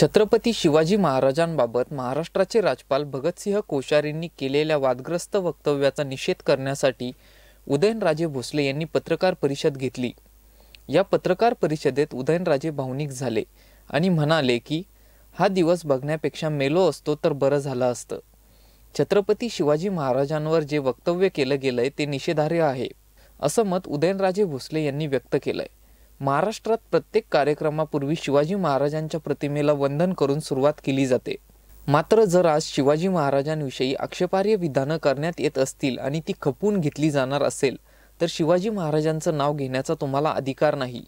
छत्रपती शिवाजी महाराजांबाबत महाराष्ट्राचे राज्यपाल भगतसिंह कोश्यारींनी केलेल्या वादग्रस्त वक्तव्याचा निषेध करण्यासाठी उदयनराजे भोसले यांनी पत्रकार परिषद घेतली या पत्रकार परिषदेत उदयनराजे भावनिक झाले आणि म्हणाले की हा दिवस बघण्यापेक्षा मेलो असतो तर बरं झालं असतं छत्रपती शिवाजी महाराजांवर जे वक्तव्य केलं गेलंय ते निषेधार्ह आहे असं मत उदयनराजे भोसले यांनी व्यक्त केलंय महाराष्ट्रात प्रत्येक कार्यक्रमापूर्वी शिवाजी महाराजांच्या प्रतिमेला वंदन करून सुरुवात केली जाते मात्र जर आज शिवाजी महाराजांविषयी आक्षेपार्ह विधानं करण्यात येत असतील आणि ती खपवून घेतली जाणार असेल तर शिवाजी महाराजांचं नाव घेण्याचा तुम्हाला अधिकार नाही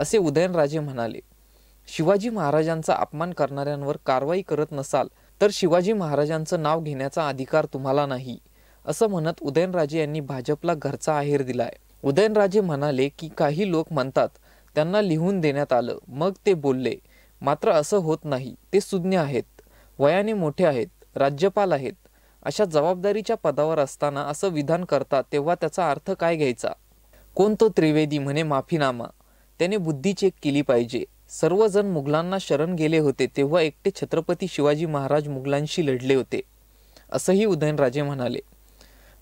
असे उदयनराजे म्हणाले शिवाजी महाराजांचा अपमान करणाऱ्यांवर कारवाई करत नसाल तर शिवाजी महाराजांचं नाव घेण्याचा अधिकार तुम्हाला नाही असं म्हणत उदयनराजे यांनी भाजपला घरचा आहेर दिलाय उदयनराजे म्हणाले की काही लोक म्हणतात त्यांना लिहून देण्यात आलं मग ते बोलले मात्र असं होत नाही ते सुज्ञ आहेत वयाने मोठे आहेत राज्यपाल आहेत अशा जबाबदारीच्या पदावर असताना असं विधान करतात तेव्हा त्याचा अर्थ काय घ्यायचा कोण तो त्रिवेदी म्हणे माफीनामा त्याने बुद्धी चेक केली पाहिजे सर्वजण मुघलांना शरण गेले होते तेव्हा एकटे छत्रपती शिवाजी महाराज मुघलांशी लढले होते असंही उदयनराजे म्हणाले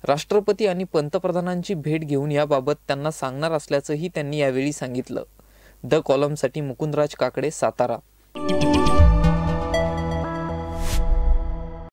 राष्ट्रपती आणि पंतप्रधानांची भेट घेऊन याबाबत त्यांना सांगणार असल्याचंही त्यांनी यावेळी सांगितलं द कॉलमसाठी मुकुंदराज काकडे सातारा